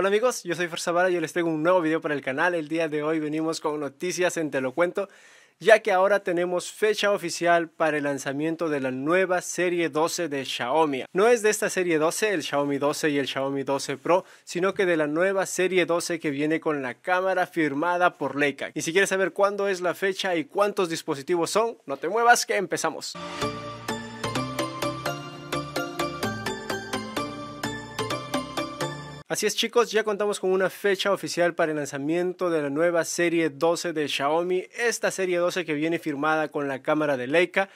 Hola amigos, yo soy Forzavara y yo les traigo un nuevo video para el canal. El día de hoy venimos con noticias en Te lo cuento, ya que ahora tenemos fecha oficial para el lanzamiento de la nueva serie 12 de Xiaomi. No es de esta serie 12, el Xiaomi 12 y el Xiaomi 12 Pro, sino que de la nueva serie 12 que viene con la cámara firmada por Leica. Y si quieres saber cuándo es la fecha y cuántos dispositivos son, no te muevas que empezamos. Así es chicos, ya contamos con una fecha oficial para el lanzamiento de la nueva serie 12 de Xiaomi, esta serie 12 que viene firmada con la cámara de Leica,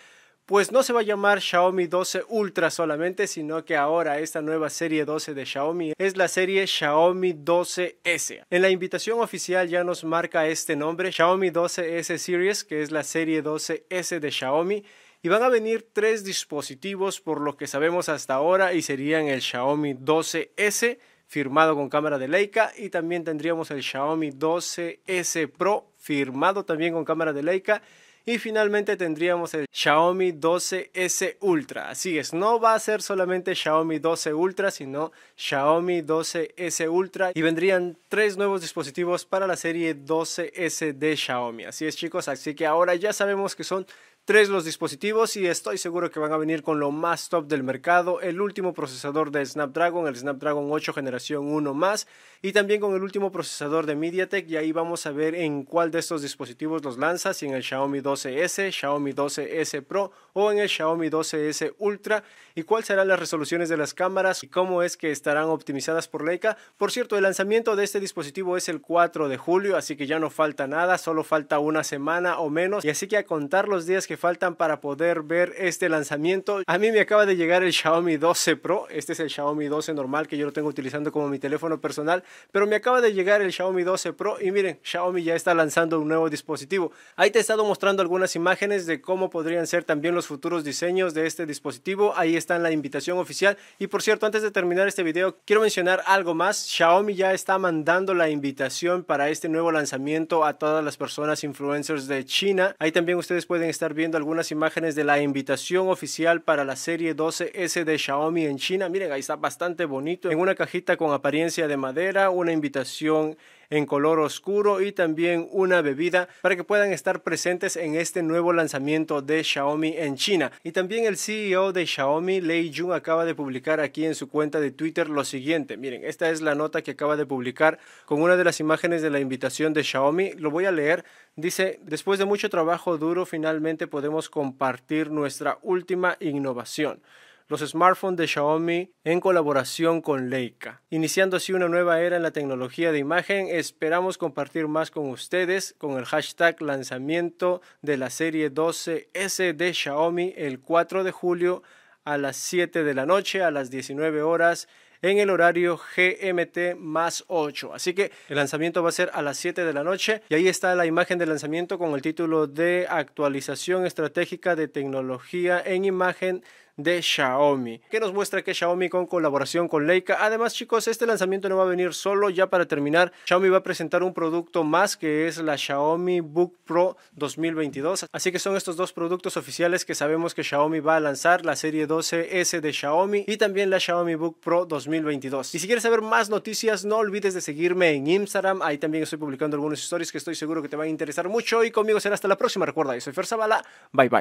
pues no se va a llamar Xiaomi 12 Ultra solamente, sino que ahora esta nueva serie 12 de Xiaomi es la serie Xiaomi 12S. En la invitación oficial ya nos marca este nombre, Xiaomi 12S Series, que es la serie 12S de Xiaomi, y van a venir tres dispositivos por lo que sabemos hasta ahora y serían el Xiaomi 12S, firmado con cámara de Leica y también tendríamos el Xiaomi 12S Pro firmado también con cámara de Leica y finalmente tendríamos el Xiaomi 12S Ultra. Así es, no va a ser solamente Xiaomi 12 Ultra, sino Xiaomi 12S Ultra. Y vendrían tres nuevos dispositivos para la serie 12S de Xiaomi. Así es chicos, así que ahora ya sabemos que son Tres los dispositivos y estoy seguro que van a venir con lo más top del mercado, el último procesador de Snapdragon, el Snapdragon 8 generación 1 más y también con el último procesador de MediaTek y ahí vamos a ver en cuál de estos dispositivos los lanza, si en el Xiaomi 12S, Xiaomi 12S Pro o en el Xiaomi 12S Ultra y cuáles serán las resoluciones de las cámaras y cómo es que estarán optimizadas por Leica. Por cierto, el lanzamiento de este dispositivo es el 4 de julio, así que ya no falta nada, solo falta una semana o menos y así que a contar los días que faltan para poder ver este lanzamiento. A mí me acaba de llegar el Xiaomi 12 Pro. Este es el Xiaomi 12 normal que yo lo tengo utilizando como mi teléfono personal. Pero me acaba de llegar el Xiaomi 12 Pro y miren, Xiaomi ya está lanzando un nuevo dispositivo. Ahí te he estado mostrando algunas imágenes de cómo podrían ser también los futuros diseños de este dispositivo. Ahí está la invitación oficial. Y por cierto, antes de terminar este video, quiero mencionar algo más. Xiaomi ya está mandando la invitación para este nuevo lanzamiento a todas las personas influencers de China. Ahí también ustedes pueden estar viendo viendo algunas imágenes de la invitación oficial para la serie 12S de Xiaomi en China. Miren, ahí está bastante bonito. En una cajita con apariencia de madera, una invitación en color oscuro y también una bebida para que puedan estar presentes en este nuevo lanzamiento de Xiaomi en China. Y también el CEO de Xiaomi, Lei Jun, acaba de publicar aquí en su cuenta de Twitter lo siguiente. Miren, esta es la nota que acaba de publicar con una de las imágenes de la invitación de Xiaomi. Lo voy a leer. Dice, después de mucho trabajo duro, finalmente podemos compartir nuestra última innovación los smartphones de Xiaomi en colaboración con Leica. Iniciando así una nueva era en la tecnología de imagen, esperamos compartir más con ustedes con el hashtag lanzamiento de la serie 12S de Xiaomi el 4 de julio a las 7 de la noche a las 19 horas en el horario GMT más 8. Así que el lanzamiento va a ser a las 7 de la noche y ahí está la imagen de lanzamiento con el título de actualización estratégica de tecnología en imagen de Xiaomi, que nos muestra que Xiaomi con colaboración con Leica. Además, chicos, este lanzamiento no va a venir solo. Ya para terminar, Xiaomi va a presentar un producto más que es la Xiaomi Book Pro 2022. Así que son estos dos productos oficiales que sabemos que Xiaomi va a lanzar, la serie 12S de Xiaomi y también la Xiaomi Book Pro 2022. Y si quieres saber más noticias, no olvides de seguirme en Instagram. Ahí también estoy publicando algunos stories que estoy seguro que te van a interesar mucho. Y conmigo será hasta la próxima. Recuerda, yo soy Fer Zavala. Bye bye.